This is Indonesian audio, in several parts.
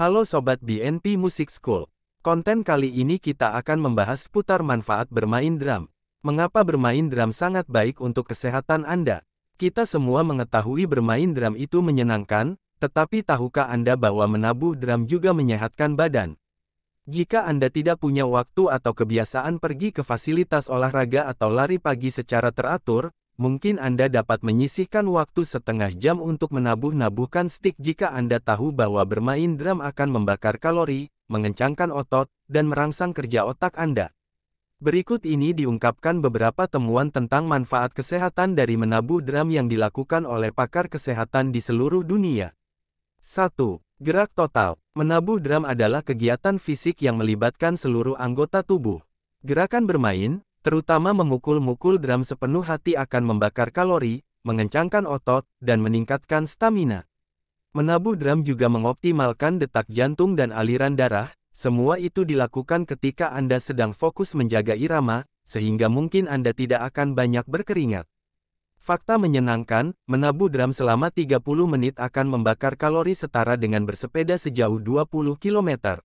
Halo Sobat BNP Music School. Konten kali ini kita akan membahas putar manfaat bermain drum. Mengapa bermain drum sangat baik untuk kesehatan Anda? Kita semua mengetahui bermain drum itu menyenangkan, tetapi tahukah Anda bahwa menabuh drum juga menyehatkan badan? Jika Anda tidak punya waktu atau kebiasaan pergi ke fasilitas olahraga atau lari pagi secara teratur, mungkin Anda dapat menyisihkan waktu setengah jam untuk menabuh-nabuhkan stick jika Anda tahu bahwa bermain drum akan membakar kalori, mengencangkan otot, dan merangsang kerja otak Anda. Berikut ini diungkapkan beberapa temuan tentang manfaat kesehatan dari menabuh drum yang dilakukan oleh pakar kesehatan di seluruh dunia. 1. Gerak total. Menabuh drum adalah kegiatan fisik yang melibatkan seluruh anggota tubuh. Gerakan bermain, terutama memukul-mukul drum sepenuh hati akan membakar kalori, mengencangkan otot, dan meningkatkan stamina. Menabuh drum juga mengoptimalkan detak jantung dan aliran darah, semua itu dilakukan ketika Anda sedang fokus menjaga irama, sehingga mungkin Anda tidak akan banyak berkeringat. Fakta menyenangkan, menabuh drum selama 30 menit akan membakar kalori setara dengan bersepeda sejauh 20 km.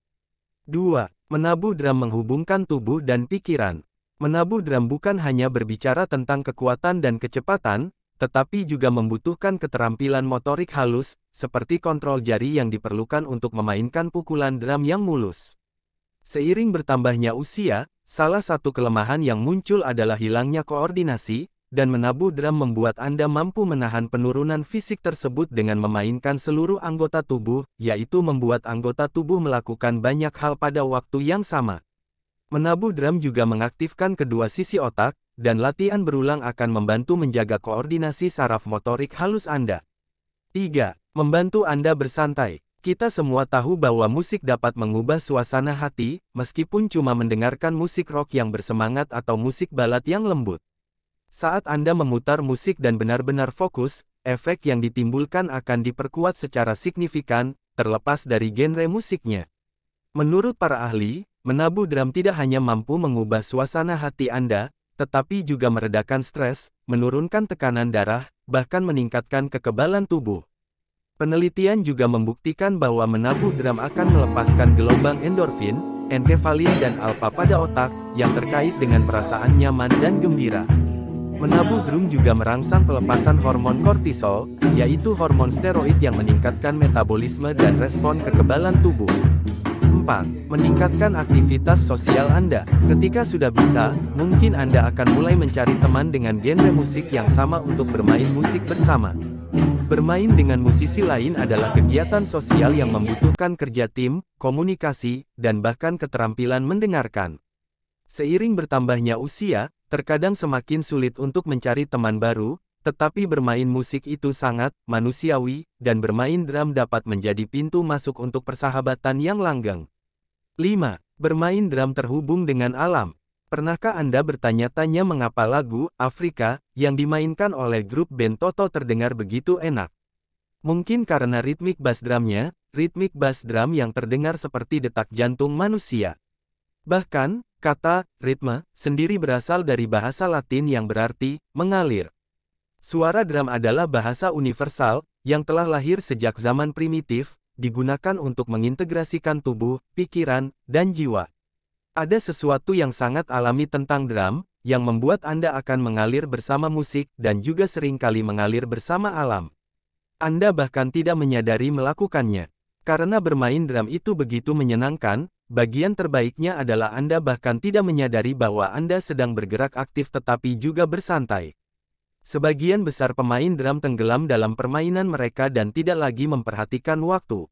2. Menabuh drum menghubungkan tubuh dan pikiran. Menabuh drum bukan hanya berbicara tentang kekuatan dan kecepatan, tetapi juga membutuhkan keterampilan motorik halus, seperti kontrol jari yang diperlukan untuk memainkan pukulan drum yang mulus. Seiring bertambahnya usia, salah satu kelemahan yang muncul adalah hilangnya koordinasi, dan menabuh drum membuat Anda mampu menahan penurunan fisik tersebut dengan memainkan seluruh anggota tubuh, yaitu membuat anggota tubuh melakukan banyak hal pada waktu yang sama. Menabuh drum juga mengaktifkan kedua sisi otak, dan latihan berulang akan membantu menjaga koordinasi saraf motorik halus Anda. 3. Membantu Anda bersantai. Kita semua tahu bahwa musik dapat mengubah suasana hati, meskipun cuma mendengarkan musik rock yang bersemangat atau musik balad yang lembut. Saat Anda memutar musik dan benar-benar fokus, efek yang ditimbulkan akan diperkuat secara signifikan, terlepas dari genre musiknya. Menurut para ahli, Menabuh drum tidak hanya mampu mengubah suasana hati Anda, tetapi juga meredakan stres, menurunkan tekanan darah, bahkan meningkatkan kekebalan tubuh. Penelitian juga membuktikan bahwa menabuh drum akan melepaskan gelombang endorfin, enkefalin dan alfa pada otak, yang terkait dengan perasaan nyaman dan gembira. Menabuh drum juga merangsang pelepasan hormon kortisol, yaitu hormon steroid yang meningkatkan metabolisme dan respon kekebalan tubuh. 4. Meningkatkan aktivitas sosial Anda. Ketika sudah bisa, mungkin Anda akan mulai mencari teman dengan genre musik yang sama untuk bermain musik bersama. Bermain dengan musisi lain adalah kegiatan sosial yang membutuhkan kerja tim, komunikasi, dan bahkan keterampilan mendengarkan. Seiring bertambahnya usia, terkadang semakin sulit untuk mencari teman baru, tetapi bermain musik itu sangat manusiawi, dan bermain drum dapat menjadi pintu masuk untuk persahabatan yang langgeng. 5. Bermain drum terhubung dengan alam. Pernahkah Anda bertanya-tanya mengapa lagu Afrika yang dimainkan oleh grup band Toto terdengar begitu enak? Mungkin karena ritmik bass drumnya, ritmik bass drum yang terdengar seperti detak jantung manusia. Bahkan, kata ritme sendiri berasal dari bahasa Latin yang berarti mengalir. Suara drum adalah bahasa universal, yang telah lahir sejak zaman primitif, digunakan untuk mengintegrasikan tubuh, pikiran, dan jiwa. Ada sesuatu yang sangat alami tentang drum, yang membuat Anda akan mengalir bersama musik dan juga seringkali mengalir bersama alam. Anda bahkan tidak menyadari melakukannya. Karena bermain drum itu begitu menyenangkan, bagian terbaiknya adalah Anda bahkan tidak menyadari bahwa Anda sedang bergerak aktif tetapi juga bersantai. Sebagian besar pemain drum tenggelam dalam permainan mereka dan tidak lagi memperhatikan waktu.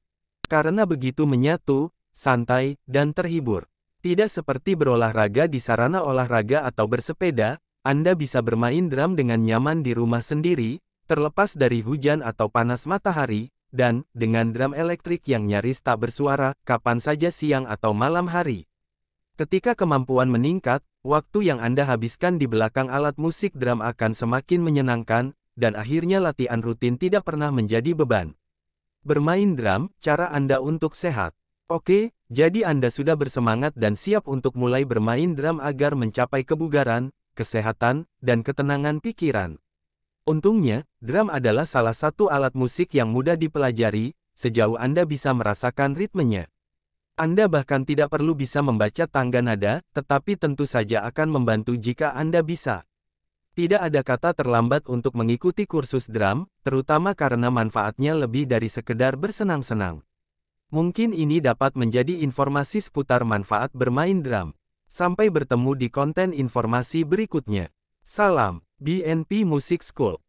Karena begitu menyatu, santai, dan terhibur. Tidak seperti berolahraga di sarana olahraga atau bersepeda, Anda bisa bermain drum dengan nyaman di rumah sendiri, terlepas dari hujan atau panas matahari, dan dengan drum elektrik yang nyaris tak bersuara, kapan saja siang atau malam hari. Ketika kemampuan meningkat, Waktu yang Anda habiskan di belakang alat musik drum akan semakin menyenangkan, dan akhirnya latihan rutin tidak pernah menjadi beban. Bermain drum, cara Anda untuk sehat. Oke, jadi Anda sudah bersemangat dan siap untuk mulai bermain drum agar mencapai kebugaran, kesehatan, dan ketenangan pikiran. Untungnya, drum adalah salah satu alat musik yang mudah dipelajari, sejauh Anda bisa merasakan ritmenya. Anda bahkan tidak perlu bisa membaca tangga nada, tetapi tentu saja akan membantu jika Anda bisa. Tidak ada kata terlambat untuk mengikuti kursus drum, terutama karena manfaatnya lebih dari sekedar bersenang-senang. Mungkin ini dapat menjadi informasi seputar manfaat bermain drum. Sampai bertemu di konten informasi berikutnya. Salam, BNP Music School.